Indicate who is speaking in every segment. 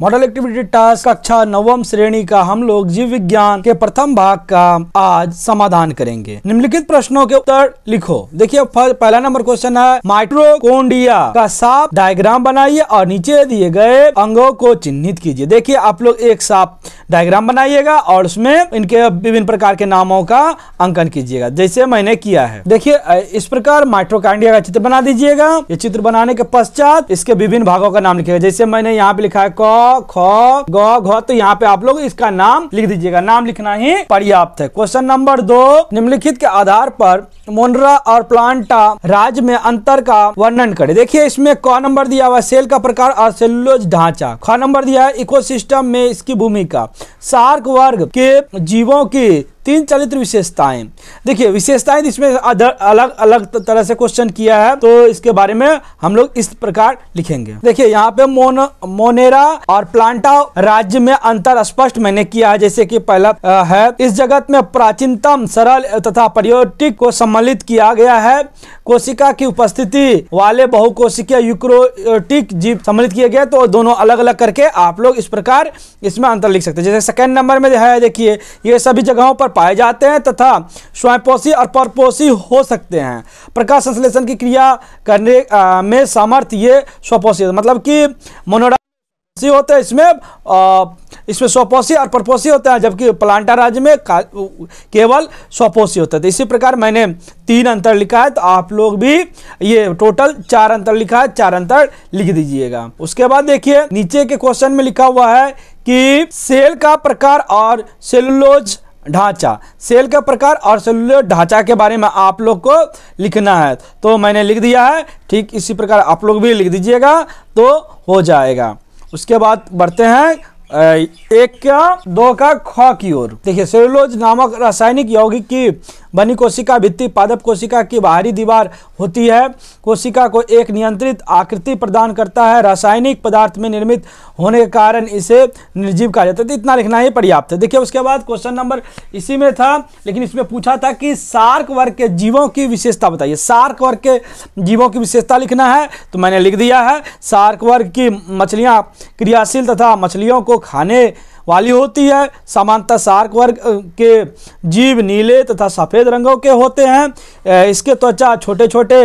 Speaker 1: model activity task कक्षा नवम श्रेणी का हम लोग जीव विज्ञान के प्रथम भाग का आज समाधान करेंगे निम्नलिखित प्रश्नों के उत्तर लिखो देखिए पहला नंबर क्वेश्चन है माइट्रोकोन्डिया का सांप डायग्राम बनाइए और नीचे दिए गए अंगों को चिन्हित कीजिए देखिए आप लोग एक सांप डायग्राम बनाइएगा और उसमें इनके विभिन्न प्रकार के नामों का अंकन कीजिएगा जैसे मैंने किया है देखिए इस प्रकार माइट्रोकांडिया का चित्र बना दीजिएगा ये चित्र बनाने के पश्चात इसके विभिन्न भागों का नाम लिखेगा जैसे मैंने यहाँ पे लिखा है कौन ख ग घ तो यहाँ पे आप लोग इसका नाम लिख दीजिएगा नाम लिखना ही पर्याप्त है क्वेश्चन नंबर दो निम्नलिखित के आधार पर मोनरा और प्लांटा राज्य में अंतर का वर्णन करें देखिए इसमें क नंबर दिया हुआ सेल का प्रकार और सेलुलोज ढांचा ख नंबर दिया है इकोसिस्टम में इसकी भूमिका सार्क वर्ग के जीवों की तीन चरित्र विशेषताएं देखिए विशेषताएं इसमें अलग अलग तरह से क्वेश्चन किया है तो इसके बारे में हम लोग इस प्रकार लिखेंगे देखिए यहाँ पे मोन मोनेरा और प्लांटा राज्य में अंतर स्पष्ट मैंने किया है जैसे कि पहला है इस जगत में प्राचीनतम सरल तथा पर्योटिक को सम्मिलित किया गया है कोशिका की उपस्थिति वाले बहुकोशिकीय यूक्रोटिक जीव सम्मिलित किया गया तो दोनों अलग अलग करके आप लोग इस प्रकार इसमें अंतर लिख सकते हैं जैसे सेकेंड नंबर में है देखिए ये सभी जगहों पर पाए जाते हैं तथा स्वयंपोषी और परपोषी हो सकते हैं प्रकाश संश्लेषण की क्रिया करने आ, में सामर्थ्य ये स्वपोषी मतलब कि मनोरा होते हैं इसमें आ, इसमें स्वपोषी और परपोषी होते हैं जबकि प्लांटा राज्य में केवल स्वपोषी होते हैं तो इसी प्रकार मैंने तीन अंतर लिखा है तो आप लोग भी ये टोटल चार अंतर लिखा है चार अंतर लिख दीजिएगा उसके बाद देखिए नीचे के क्वेश्चन में लिखा हुआ है कि सेल का प्रकार और सेलुलोज ढांचा सेल का प्रकार और सेलुलर ढांचा के बारे में आप लोग को लिखना है तो मैंने लिख दिया है ठीक इसी प्रकार आप लोग भी लिख दीजिएगा तो हो जाएगा उसके बाद बढ़ते हैं एक का दो का ख की ओर देखिए सेलुलोज नामक रासायनिक यौगिक की बनी कोशिका भित्ति पादप कोशिका की बाहरी दीवार होती है कोशिका को एक नियंत्रित आकृति प्रदान करता है रासायनिक पदार्थ में निर्मित होने के कारण इसे निर्जीव कहा जाता है तो इतना लिखना ही पर्याप्त है देखिए उसके बाद क्वेश्चन नंबर इसी में था लेकिन इसमें पूछा था कि सार्क वर्ग के जीवों की विशेषता बताइए सार्क वर्ग के जीवों की विशेषता लिखना है तो मैंने लिख दिया है सार्क वर्ग की मछलियाँ क्रियाशील तथा मछलियों को खाने वाली होती है समानता सार्क वर्ग के जीव नीले तथा सफ़ेद रंगों के होते हैं इसके त्वचा छोटे छोटे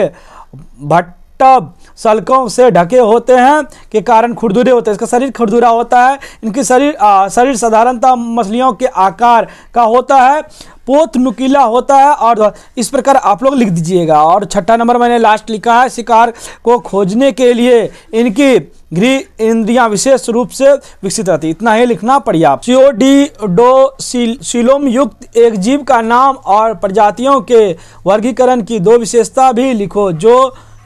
Speaker 1: भट्टब सलकों से ढके होते हैं के कारण खुरदुरे होते हैं इसका शरीर खुरदुरा होता है इनकी शरीर शरीर साधारणतः मछलियों के आकार का होता है पोत नुकीला होता है और इस प्रकार आप लोग लिख दीजिएगा और छठा नंबर मैंने लास्ट लिखा है शिकार को खोजने के लिए इनकी गृह इंद्रियां विशेष रूप से विकसित रहती इतना ही लिखना पर्याप्त सीओडी डी डो सिलोम युक्त एक जीव का नाम और प्रजातियों के वर्गीकरण की दो विशेषता भी लिखो जो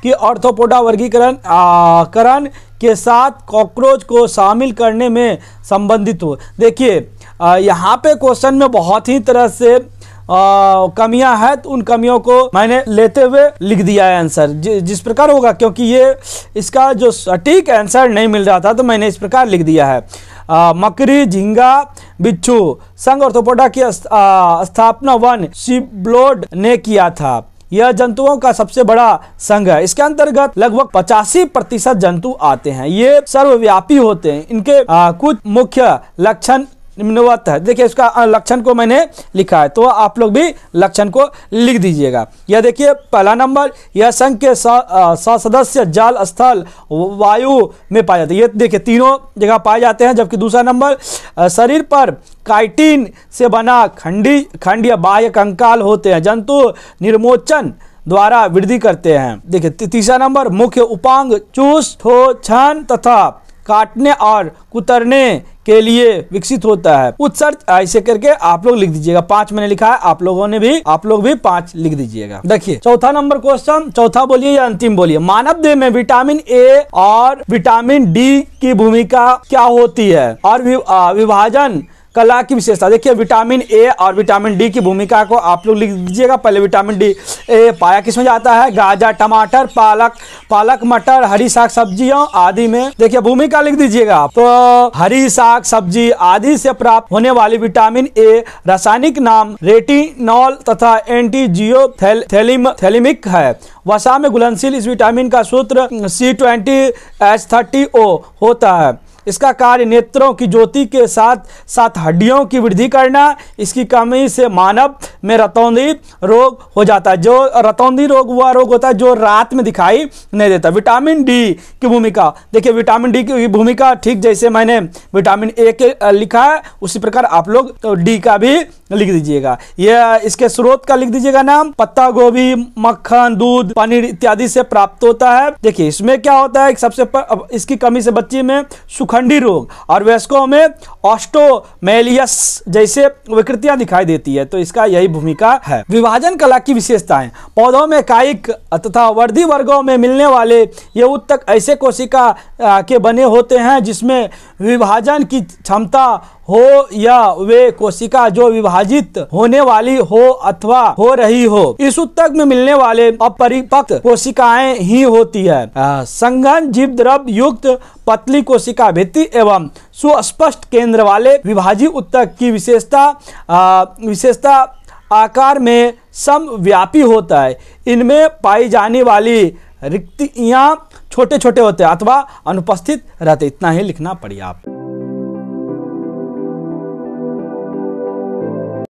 Speaker 1: कि ऑर्थोपोडा वर्गीकरण करण के साथ कॉकरोच को शामिल करने में संबंधित हो देखिए यहाँ पे क्वेश्चन में बहुत ही तरह से कमियां हैं तो उन कमियों को मैंने लेते हुए लिख दिया है आंसर जि, जिस प्रकार होगा क्योंकि ये इसका जो सटीक आंसर नहीं मिल रहा था तो मैंने इस प्रकार लिख दिया है आ, मकरी झींगा बिच्छू संघ ऑर्थोपोडा की स्थापना वन शिबलोड ने किया था यह जंतुओं का सबसे बड़ा संघ है इसके अंतर्गत लगभग पचासी प्रतिशत जंतु आते हैं ये सर्वव्यापी होते हैं इनके आ, कुछ मुख्य लक्षण निम्नवत है देखिए इसका लक्षण को मैंने लिखा है तो आप लोग भी लक्षण को लिख दीजिएगा यह देखिए पहला नंबर यह संघ के सदस्य जल स्थल वायु में पाए जाते हैं ये देखिए तीनों जगह पाए जाते हैं जबकि दूसरा नंबर शरीर पर काइटिन से बना खंडी खंड या बाह्य कंकाल होते हैं जंतु निर्मोचन द्वारा वृद्धि करते हैं देखिए तीसरा नंबर मुख्य उपांग चूस ठो छन तथा काटने और कुतरने के लिए विकसित होता है उत्सर्ज ऐसे करके आप लोग लिख दीजिएगा पांच मैंने लिखा है आप लोगों ने भी आप लोग भी पांच लिख दीजिएगा देखिए चौथा नंबर क्वेश्चन चौथा बोलिए या अंतिम बोलिए मानव देह में विटामिन ए और विटामिन डी की भूमिका क्या होती है और विभाजन कला की विशेषता देखिए विटामिन ए और विटामिन डी की भूमिका को आप लोग लिख दीजिएगा पहले विटामिन डी ए पाया किसमें जाता है गाजर टमाटर पालक पालक मटर हरी साग सब्जियों आदि में देखिए भूमिका लिख दीजिएगा तो हरी साग सब्जी आदि से प्राप्त होने वाली विटामिन ए रासायनिक नाम रेटिनॉल तथा एंटीजियो थेलिम, थेलिमिक है वसा में घुलनशील इस विटामिन का सूत्र C twenty H thirty O होता है इसका कार्य नेत्रों की ज्योति के साथ साथ हड्डियों की वृद्धि करना इसकी कमी से मानव में रतौंदी रोग हो जाता है जो रतौंदी रोग हुआ रोग होता है जो रात में दिखाई नहीं देता विटामिन डी की भूमिका देखिए विटामिन डी की भूमिका ठीक जैसे मैंने विटामिन ए के लिखा है उसी प्रकार आप लोग तो डी का भी लिख दीजिएगा यह इसके स्रोत का लिख दीजिएगा नाम पत्ता गोभी मक्खन दूध पनीर इत्यादि से प्राप्त होता है देखिए इसमें क्या होता है सबसे पर, इसकी कमी से बच्ची में सुखंडी रोग और वयस्कों में ऑस्टोमेलियस जैसे विकृतियां दिखाई देती है तो इसका यही भूमिका है विभाजन कला की विशेषताएं पौधों में कायिक तथा वर्दी वर्गों में मिलने वाले ये उत्तक ऐसे कोशिका के बने होते हैं जिसमें विभाजन की क्षमता हो या वे कोशिका जो विभाजित होने वाली हो अथवा हो रही हो इस उत्तक में मिलने वाले अपरिपक्व कोशिकाएं ही होती है संघन जीव द्रव युक्त पतली कोशिका भित्ति एवं सुस्पष्ट केंद्र वाले विभाजी उत्तक की विशेषता विशेषता आकार में समव्यापी होता है इनमें पाई जाने वाली रिक्तियां छोटे छोटे होते हैं अथवा अनुपस्थित रहते इतना ही लिखना पड़िए आप